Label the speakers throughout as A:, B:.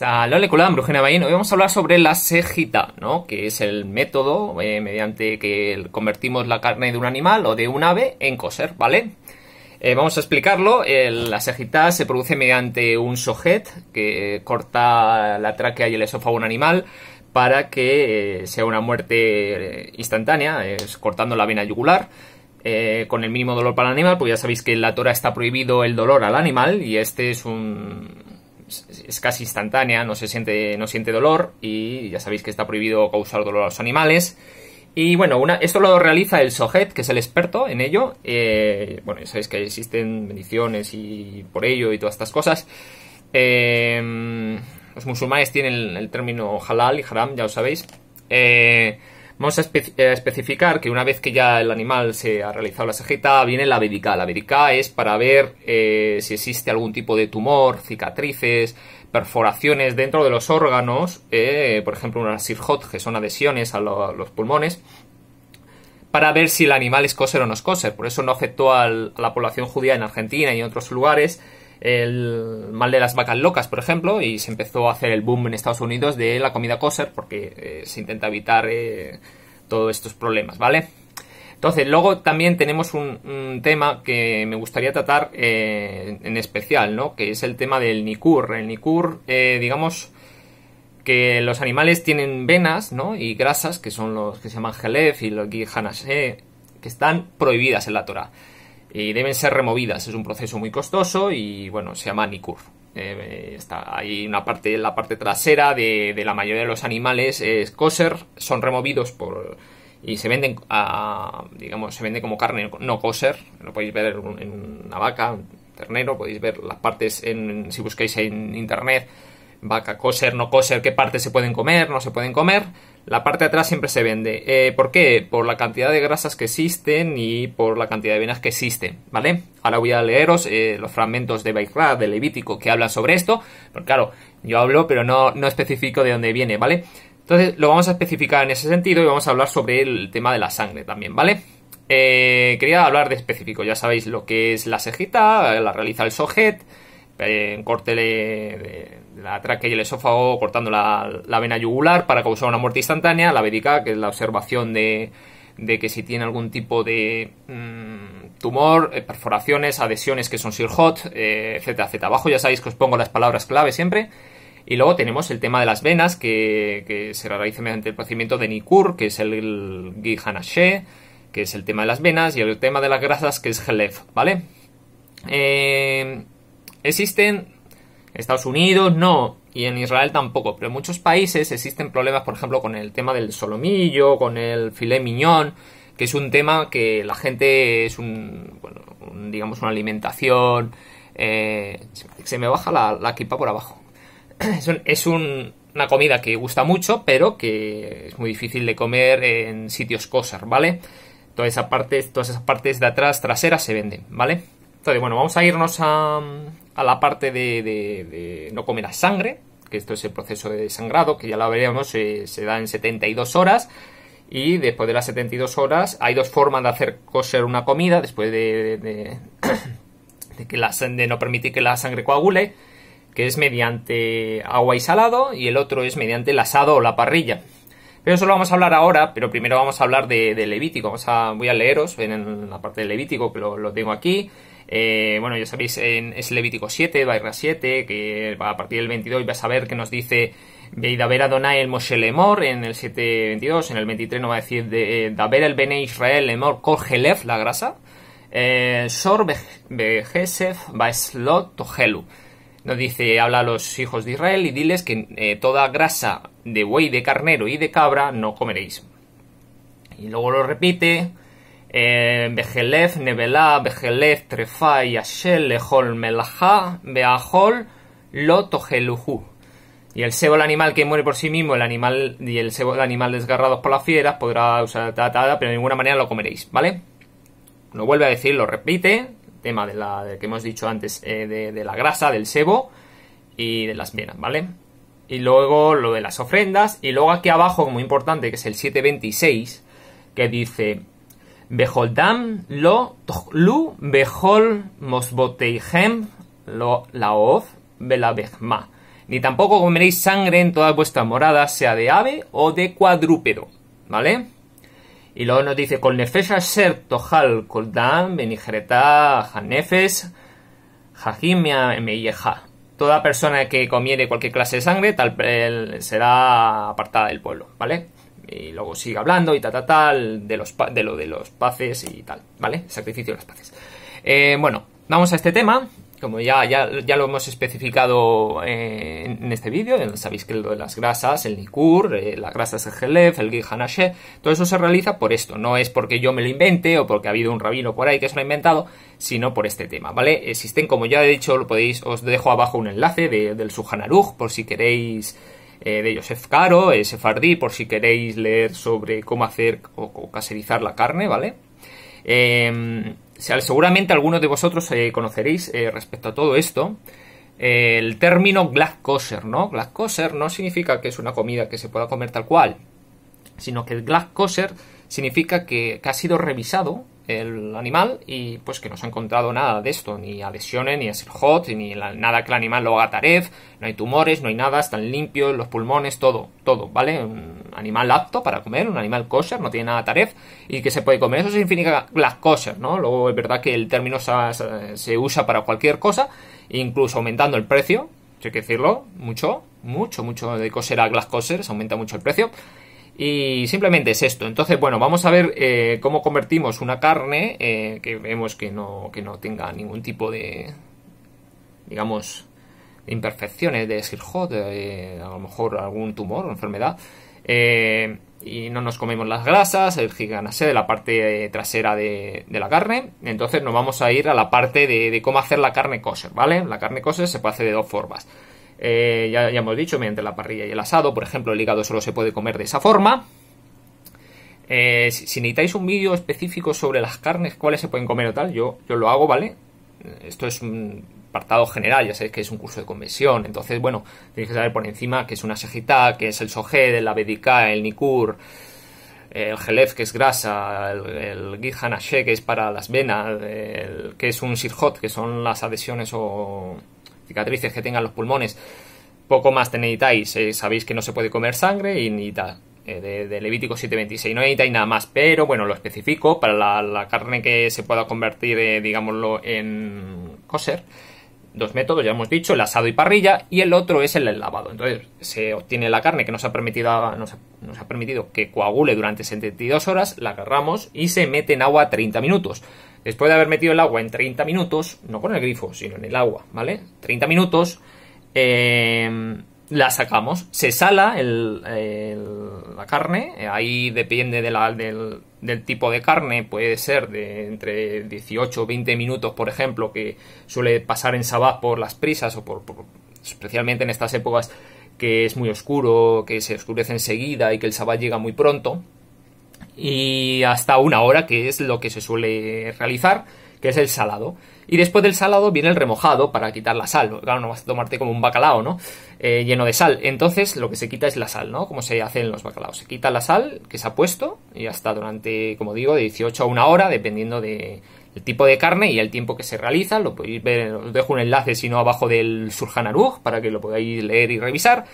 A: Hola, le colada Brujena Hoy vamos a hablar sobre la sejita, ¿no? Que es el método eh, mediante que convertimos la carne de un animal o de un ave en coser, ¿vale? Eh, vamos a explicarlo. la sejita se produce mediante un sojet que corta la tráquea y el esófago de un animal para que eh, sea una muerte instantánea, es cortando la vena yugular. con el mínimo dolor para el animal, pues ya sabéis que en la Torah está prohibido el dolor al animal y este es un, es casi instantánea, no se siente, no siente dolor y ya sabéis que está prohibido causar dolor a los animales. Y bueno, una, esto lo realiza el Sohet, que es el experto en ello. Eh, bueno, ya sabéis que existen bendiciones y por ello y todas estas cosas. Eh, los musulmanes tienen el, término halal y haram, ya lo sabéis. Eh, Vamos a, eh, especificar que una vez que ya el animal se ha realizado la sajeta, viene la BDK. La BDK es para ver eh, si existe algún tipo de tumor, cicatrices, perforaciones dentro de los órganos, eh, por ejemplo unas sirhot, que son adhesiones a, los pulmones, para ver si el animal es coser o no es coser. Por eso no afectó a la población judía en Argentina y en otros lugares, el mal de las vacas locas, por ejemplo, y se empezó a hacer el boom en Estados Unidos de la comida kosher porque eh, se intenta evitar eh, todos estos problemas, ¿vale? Entonces, luego también tenemos un, tema que me gustaría tratar eh, en especial, ¿no? Que es el tema del Nikur. El Nikur, digamos que los animales tienen venas, ¿no? Y grasas, que son los que se llaman Gelef y los Gihanashe, que están prohibidas en la Torah y deben ser removidas. Es un proceso muy costoso y bueno, se llama nicur. Eh, eh, está, hay una parte, la parte trasera de, la mayoría de los animales es COSER, son removidos por y se venden digamos se vende como carne no COSER. lo podéis ver en una vaca un ternero podéis ver las partes en, si buscáis en internet vaca coser, no coser, qué parte se pueden comer, no se pueden comer. La parte de atrás siempre se vende. Eh, ¿Por qué? Por la cantidad de grasas que existen y por la cantidad de venas que existen, ¿vale? Ahora voy a leeros eh, los fragmentos de Baikra, de Levítico, que hablan sobre esto. pero claro, yo hablo, pero no, no especifico de dónde viene, ¿vale? Entonces lo vamos a especificar en ese sentido y vamos a hablar sobre el tema de la sangre también, ¿vale? Eh, quería hablar de específico, ya sabéis lo que es la sejita, la realiza el sojet, en corte de la tráquea y el esófago cortando la, vena yugular para causar una muerte instantánea, la védica que es la observación de, que si tiene algún tipo de mm, tumor, eh, perforaciones, adhesiones que son sirhot, etc. Eh, etcétera, Abajo ya sabéis que os pongo las palabras clave siempre. Y luego tenemos el tema de las venas, que, se realiza mediante el procedimiento de Nikur, que es el, Gihanashe, que es el tema de las venas, y el tema de las grasas, que es Gelef, ¿vale? Eh, existen Estados Unidos no, y en Israel tampoco, pero en muchos países existen problemas, por ejemplo, con el tema del solomillo, con el filet miñón, que es un tema que la gente es un, digamos, una alimentación... Eh, se me baja la, equipa por abajo. Es, una comida que gusta mucho, pero que es muy difícil de comer en sitios kosher, ¿vale? Todas esas partes, todas esas partes de atrás traseras se venden, ¿vale? bueno, vamos a irnos a, la parte de, no comer a sangre, que esto es el proceso de sangrado, que ya lo veremos, se, da en 72 horas. Y después de las 72 horas hay dos formas de hacer coser una comida, después de, que la, no permitir que la sangre coagule, que es mediante agua y salado, y el otro es mediante el asado o la parrilla. Pero eso lo vamos a hablar ahora, pero primero vamos a hablar de, Levítico. Vamos voy a leeros en la parte de Levítico, que lo tengo aquí. Eh, bueno, ya sabéis, en, es Levítico 7, barra 7, que a partir del 22 va a saber que nos dice Veid Adonai el Moshe Lemor en el 7.22, en el 23 nos va a decir de, eh, Daber el Bene Israel Lemor Kogelef, la grasa, eh, Sor Bejesef Tohelu. Nos dice, habla a los hijos de Israel y diles que toda grasa de buey, de carnero y de cabra no comeréis. Y luego lo repite, eh, Bejelef, Trefa, Yashel, Lo, Y el sebo el animal que muere por sí mismo, el animal y el sebo el animal desgarrados por las fieras podrá usar ta, pero de ninguna manera lo comeréis, ¿vale? Lo vuelve a decir, lo repite, tema de la que hemos dicho antes eh, de, la grasa, del sebo y de las venas, ¿vale? Y luego lo de las ofrendas y luego aquí abajo, muy importante, que es el 726, que dice Beholdam lo tohlu behol mosboteihem lo laov belabehma. Ni tampoco comeréis sangre en todas vuestras moradas, sea de ave o de cuadrúpedo. ¿Vale? Y luego nos dice, Col nefesh ser tohal koldam benijereta hanefes hajim meyeja. Toda persona que comiere cualquier clase de sangre tal, eh, será apartada del pueblo. ¿Vale? y luego sigue hablando y tal, tal, tal, de, los, de lo de los paces y tal, ¿vale? Sacrificio de los paces. Eh, bueno, vamos a este tema, como ya, ya, lo hemos especificado eh, en este vídeo, sabéis que lo de las grasas, el nikur, eh, las grasas el gelef, el todo eso se realiza por esto, no es porque yo me lo invente o porque ha habido un rabino por ahí que se lo ha inventado, sino por este tema, ¿vale? Existen, como ya he dicho, lo podéis, os dejo abajo un enlace del Suhanaruj por si queréis eh, de Joseph Caro, eh, Sefardí, por si queréis leer sobre cómo hacer o, caserizar la carne, ¿vale? Em, seguramente algunos de vosotros eh, conoceréis eh, respecto a todo esto el término glass ¿no? Glass no significa que es una comida que se pueda comer tal cual, sino que el glass significa que ha sido revisado el animal y pues que no se ha encontrado nada de esto, ni adhesiones ni a ni nada que el animal lo haga taref, no hay tumores, no hay nada, están limpios los pulmones, todo, todo, ¿vale? Un animal apto para comer, un animal kosher, no tiene nada taref y que se puede comer, eso significa las kosher ¿no? Luego es verdad que el término se, usa para cualquier cosa, incluso aumentando el precio, hay que decirlo, mucho, mucho, mucho de kosher a glass kosher se aumenta mucho el precio. Y simplemente es esto. Entonces, bueno, vamos a ver eh, cómo convertimos una carne eh, que vemos que no, que no tenga ningún tipo de, digamos, imperfecciones, de decir, eh, a lo mejor algún tumor o enfermedad. y no nos comemos las grasas, el giganase de la parte trasera de, la carne. Entonces nos vamos a ir a la parte de, de cómo hacer la carne kosher, ¿vale? La carne kosher se puede hacer de dos formas. Eh, ya, hemos dicho, mediante la parrilla y el asado, por ejemplo, el hígado solo se puede comer de esa forma. Eh, si, necesitáis un vídeo específico sobre las carnes, cuáles se pueden comer o tal, yo, yo lo hago, ¿vale? Esto es un apartado general, ya sabéis que es un curso de conversión, entonces, bueno, tenéis que saber por encima que es una sejita, que es el sojé, el abedicá, el nikur, el gelef, que es grasa, el, el que es para las venas, que es un sirhot, que son las adhesiones o cicatrices que tengan los pulmones, poco más te necesitáis. sabéis que no se puede comer sangre y ni tal, eh, de, Levítico 7.26, no necesitáis nada más, pero bueno, lo especifico para la, carne que se pueda convertir, eh, digámoslo, en coser dos métodos, ya hemos dicho, el asado y parrilla, y el otro es el lavado. Entonces, se obtiene la carne que nos ha permitido, nos ha permitido que coagule durante 72 horas, la agarramos y se mete en agua 30 minutos. Después de haber metido el agua en 30 minutos, no con el grifo, sino en el agua, ¿vale? 30 minutos, eh, la sacamos. Se sala la carne, eh, ahí depende del, tipo de carne, puede ser de entre 18 o 20 minutos, por ejemplo, que suele pasar en sabá por las prisas o por, especialmente en estas épocas que es muy oscuro, que se oscurece enseguida y que el sabá llega muy pronto y hasta una hora, que es lo que se suele realizar, que es el salado. Y después del salado viene el remojado para quitar la sal. Claro, no vas a tomarte como un bacalao, ¿no? Eh, lleno de sal. Entonces lo que se quita es la sal, ¿no? Como se hace en los bacalaos. Se quita la sal que se ha puesto y hasta durante, como digo, de 18 a una hora, dependiendo de, el tipo de carne y el tiempo que se realiza. Lo podéis ver, os dejo un enlace, si no, abajo del Surjanarug para que lo podáis leer y revisar.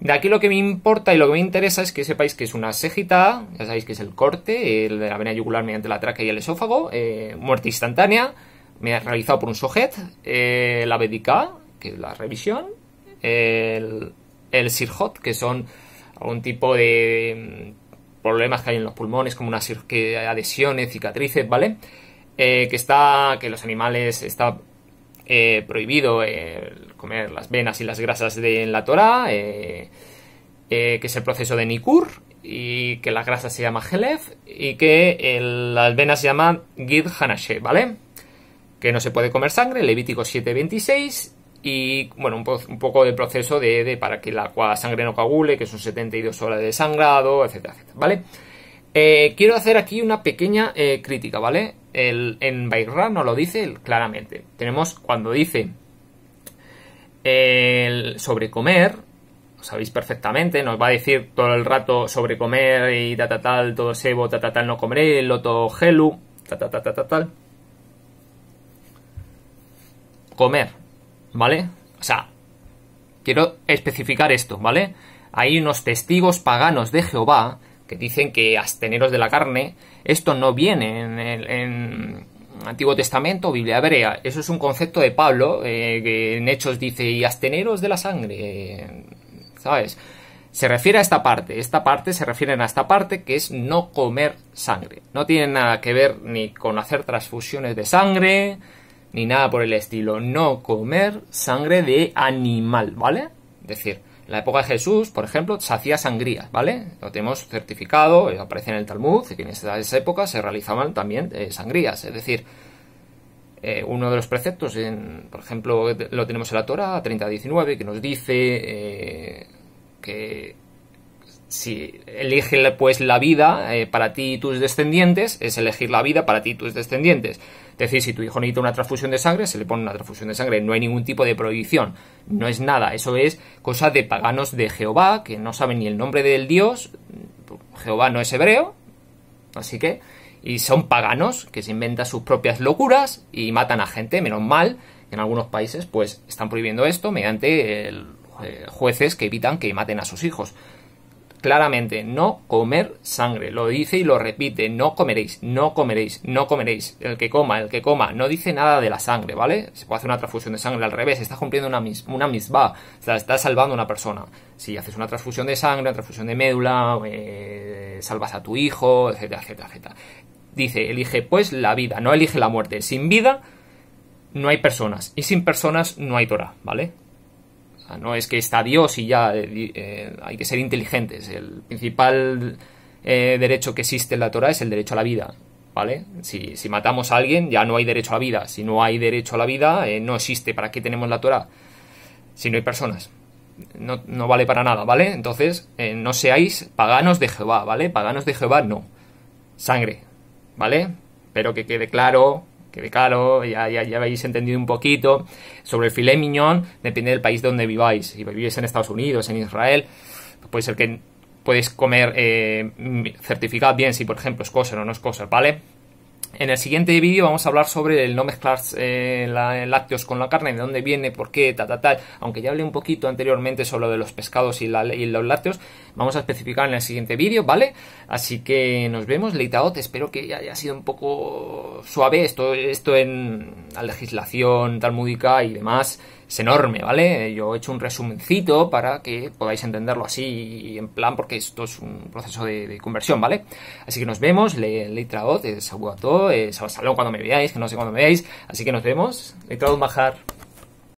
A: De aquí lo que me importa y lo que me interesa es que sepáis que es una ségita, ya sabéis que es el corte el de la vena yugular mediante la tráquea y el esófago, eh, muerte instantánea, me realizado por un sojet, eh, la BDK, que es la revisión, el, el SIRHOT, que son algún tipo de mm, problemas que hay en los pulmones, como una adhesiones, cicatrices, ¿vale? Eh, que está, que los animales está eh, prohibido eh, comer las venas y las grasas de en la Torah, eh, que es el proceso de Nikur, y que las grasa se llama Jelef, y que las venas se llaman Gid Hanashe, ¿vale? Que no se puede comer sangre, Levítico 7.26, y bueno, un, poco del proceso de, de, para que la sangre no coagule, que son 72 horas de sangrado, etcétera, etcétera, ¿vale? quiero hacer aquí una pequeña crítica, ¿vale? en Bairra no lo dice claramente. Tenemos cuando dice el lo sabéis perfectamente, nos va a decir todo el rato sobre comer y ta, ta tal, todo sebo, ta, ta tal, no comeré, loto gelu, ta ta ta ta ta tal. Comer, ¿vale? O sea, quiero especificar esto, ¿vale? Hay unos testigos paganos de Jehová que dicen que asteneros de la carne, esto no viene en el Antiguo Testamento, Biblia hebrea. Eso es un concepto de Pablo, eh, que en Hechos dice, y asteneros de la sangre, ¿sabes? Se refiere a esta parte, esta parte se refiere a esta parte que es no comer sangre. No tiene nada que ver ni con hacer transfusiones de sangre, ni nada por el estilo. No comer sangre de animal, ¿vale? Es decir, en la época de Jesús, por ejemplo, se hacía sangría, ¿vale? Lo tenemos certificado, eh, aparece en el Talmud, que en esa época se realizaban también eh, sangrías. Es decir, eh, uno de los preceptos, por ejemplo, lo tenemos en la Torah 30.19, que nos dice que si elige pues la vida para ti y tus descendientes, es elegir la vida para ti y tus descendientes. Es decir, si tu hijo necesita una transfusión de sangre, se le pone una transfusión de sangre. No hay ningún tipo de prohibición. No es nada. Eso es cosa de paganos de Jehová, que no saben ni el nombre del Dios. Jehová no es hebreo. Así que. Y son paganos que se inventan sus propias locuras y matan a gente. Menos mal en algunos países pues están prohibiendo esto mediante eh, jueces que evitan que maten a sus hijos claramente, no comer sangre. Lo dice y lo repite, no comeréis, no comeréis, no comeréis. El que coma, el que coma, no dice nada de la sangre, ¿vale? Se puede hacer una transfusión de sangre al revés, está cumpliendo una, misma, una sea, estás está salvando a una persona. Si haces una transfusión de sangre, una transfusión de médula, eh, salvas a tu hijo, etcétera, etcétera, etcétera. Dice, elige pues la vida, no elige la muerte. Sin vida no hay personas y sin personas no hay Torah, ¿vale? no es que está Dios y ya eh, eh, hay que ser inteligentes. El principal eh, derecho que existe en la Torah es el derecho a la vida. ¿Vale? Si, matamos a alguien, ya no hay derecho a la vida. Si no hay derecho a la vida, no existe. ¿Para qué tenemos la Torah? Si no hay personas. No, no vale para nada, ¿vale? Entonces, no seáis paganos de Jehová, ¿vale? Paganos de Jehová, no. Sangre, ¿vale? Pero que quede claro que claro, ya, ya, habéis entendido un poquito sobre el filet miñón, depende del país donde viváis. Si vivís en Estados Unidos, en Israel, puede ser que puedes comer eh, certificado bien si, por ejemplo, es kosher o no es kosher, ¿vale? En el siguiente vídeo vamos a hablar sobre el no mezclar eh, lácteos con la carne, de dónde viene, por qué, ta, ta, tal. Aunque ya hablé un poquito anteriormente sobre lo de los pescados y, los lácteos, vamos a especificar en el siguiente vídeo, ¿vale? Así que nos vemos, Leitaot. Espero que haya sido un poco suave esto, esto en la legislación talmúdica y demás es enorme, ¿vale? Yo he hecho un resumencito para que podáis entenderlo así, en plan, porque esto es un proceso de, conversión, ¿vale? Así que nos vemos, le, Leitraot, a eh, saludos cuando me veáis, que no sé cuándo me veáis, así que nos vemos, Leitraot bajar.